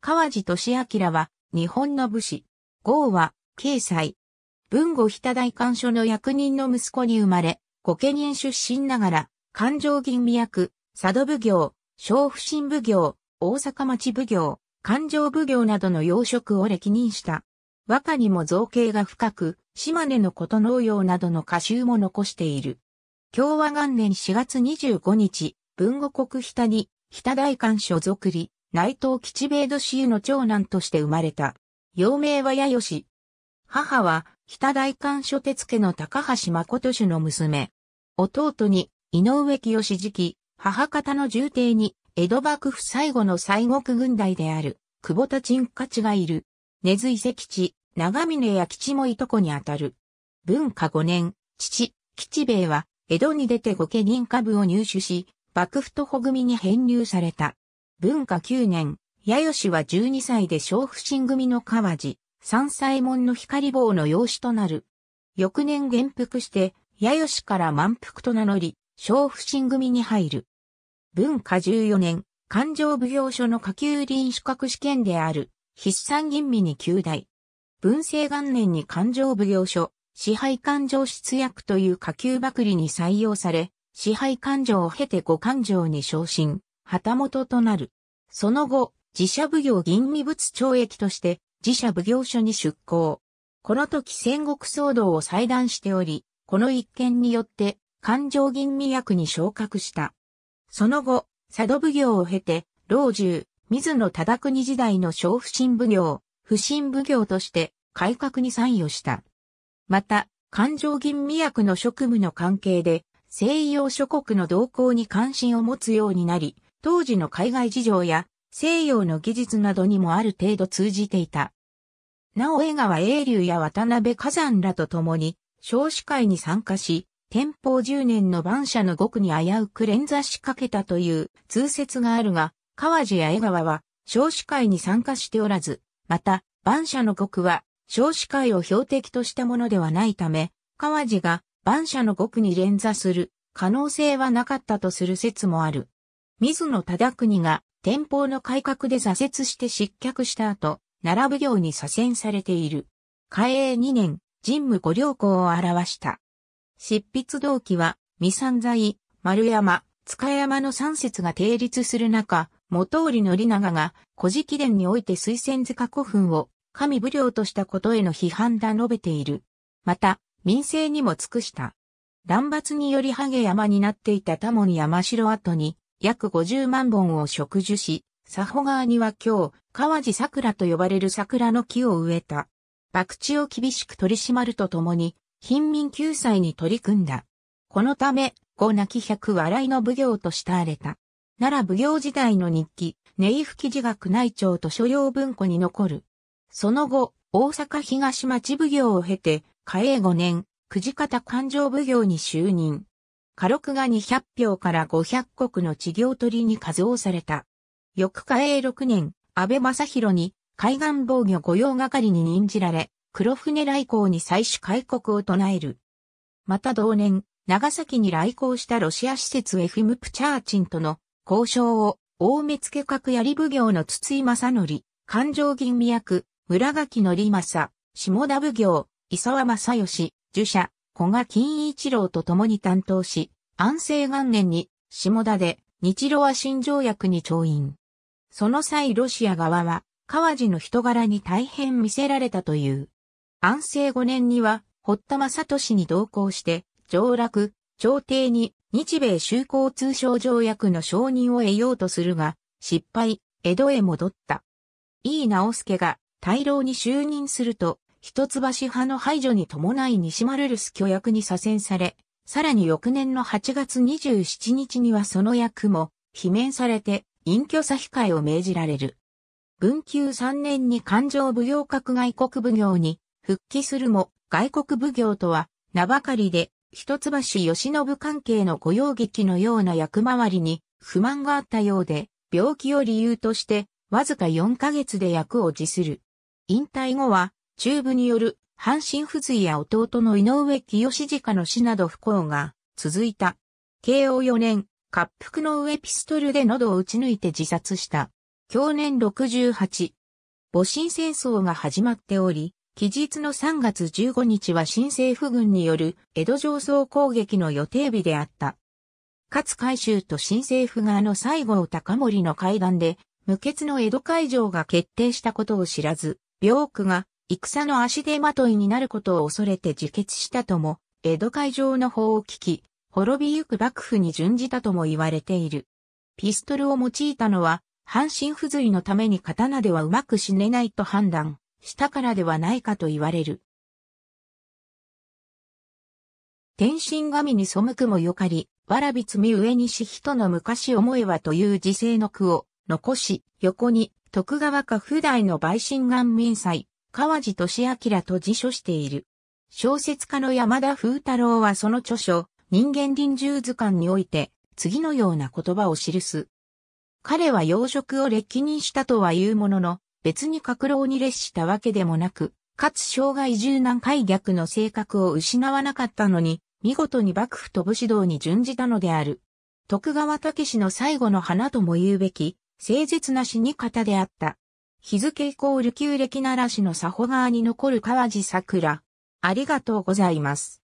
川地俊明は、日本の武士。豪は、経済。文後日田大官所の役人の息子に生まれ、御家人出身ながら、環状吟味役、佐渡奉行、小府新奉行、大阪町奉行、環状奉行などの要職を歴任した。和歌にも造形が深く、島根のこと農業などの歌集も残している。共和元年4月25日、文後国日田に、日田大官所属り、内藤吉兵衛土氏の長男として生まれた。幼名は弥吉。母は北大官所手付の高橋誠氏の娘。弟に井上清次母方の重帝に江戸幕府最後の西国軍隊である久保田陳勝がいる。根津遺跡地、長峰や吉もいとこにあたる。文化5年、父、吉兵衛は江戸に出て御家人株を入手し、幕府徒歩組に編入された。文化9年、八吉は12歳で小不審組の川路、三歳門の光棒の養子となる。翌年元服して、八吉から満腹と名乗り、小不審組に入る。文化14年、勘定奉行所の下級臨資格試験である、筆算吟味に旧大。文政元年に勘定奉行所、支配勘定室役という下級ばくりに採用され、支配勘定を経て五勘定に昇進。旗本となる。その後、自社奉行吟味物懲役として自社奉行所に出向。この時戦国騒動を裁断しており、この一件によって勘定吟味役に昇格した。その後、佐渡奉行を経て、老中、水野忠国時代の小不審奉行、不審奉行として改革に参与した。また、勘定吟味役の職務の関係で、西洋諸国の動向に関心を持つようになり、当時の海外事情や西洋の技術などにもある程度通じていた。なお江川英流や渡辺火山らと共に少子会に参加し、天保10年の晩社の極に危うく連座しかけたという通説があるが、川路や江川は少子会に参加しておらず、また、晩社の極は少子会を標的としたものではないため、川路が晩社の極に連座する可能性はなかったとする説もある。水野忠国が天保の改革で挫折して失脚した後、奈良奉行に左遷されている。嘉永2年、神武五良校を表した。執筆動機は、三三在、丸山、塚山の三節が定立する中、元織の長が、古事記伝において推薦塚古墳を、神武領としたことへの批判だ述べている。また、民政にも尽くした。乱伐によりハゲ山になっていた多門山城跡に、約50万本を植樹し、佐保川には今日、川地桜と呼ばれる桜の木を植えた。博打を厳しく取り締まるとともに、貧民救済に取り組んだ。このため、五泣き百笑いの奉行と慕われた。奈良奉行時代の日記、根井吹寺学内庁と所要文庫に残る。その後、大阪東町奉行を経て、嘉永五年、九字方勘定奉行に就任。火録が200票から500国の地行取りに数をされた。翌嘉永6年、安倍正弘に海岸防御御用係に任じられ、黒船来航に最終開国を唱える。また同年、長崎に来航したロシア施設エフィムプチャーチンとの交渉を、大目付や槍奉行の筒井正則、環状銀宮役、村垣則正、下田奉行、伊沢正義、受者、古賀金一郎と共に担当し、安政元年に下田で日露和親条約に調印。その際ロシア側は川地の人柄に大変見せられたという。安政5年には堀田正俊に同行して上洛、朝廷に日米修好通商条約の承認を得ようとするが、失敗、江戸へ戻った。井伊直輔が大老に就任すると、一橋派の排除に伴い西丸ル守ス巨役に左遷され、さらに翌年の8月27日にはその役も、罷免されて、隠居差控えを命じられる。文久3年に環状奉行閣外国奉行に復帰するも、外国奉行とは、名ばかりで、一橋義信関係の御用劇のような役回りに不満があったようで、病気を理由として、わずか4ヶ月で役を辞する。引退後は、中部による阪神不随や弟の井上清次家の死など不幸が続いた。慶応4年、滑腹の上ピストルで喉を打ち抜いて自殺した。去年68。母親戦争が始まっており、期日の3月15日は新政府軍による江戸上層攻撃の予定日であった。勝海舟と新政府側の西郷隆盛の会談で、無血の江戸会場が決定したことを知らず、病区が戦の足手まといになることを恐れて自決したとも、江戸会場の法を聞き、滅びゆく幕府に準じたとも言われている。ピストルを用いたのは、半身不随のために刀ではうまく死ねないと判断したからではないかと言われる。天神神に背くもよかり、わらびつみ上にし人の昔思えばという時世の句を残し、横に徳川家普代の陪信願民祭、川地俊明と辞書している。小説家の山田風太郎はその著書、人間臨終図鑑において、次のような言葉を記す。彼は養殖を歴任したとは言うものの、別に格老に列したわけでもなく、かつ障害柔軟解逆の性格を失わなかったのに、見事に幕府と武士道に準じたのである。徳川武の最後の花とも言うべき、誠実な死に方であった。日付イコール旧暦ならしの佐保川に残る川路桜。ありがとうございます。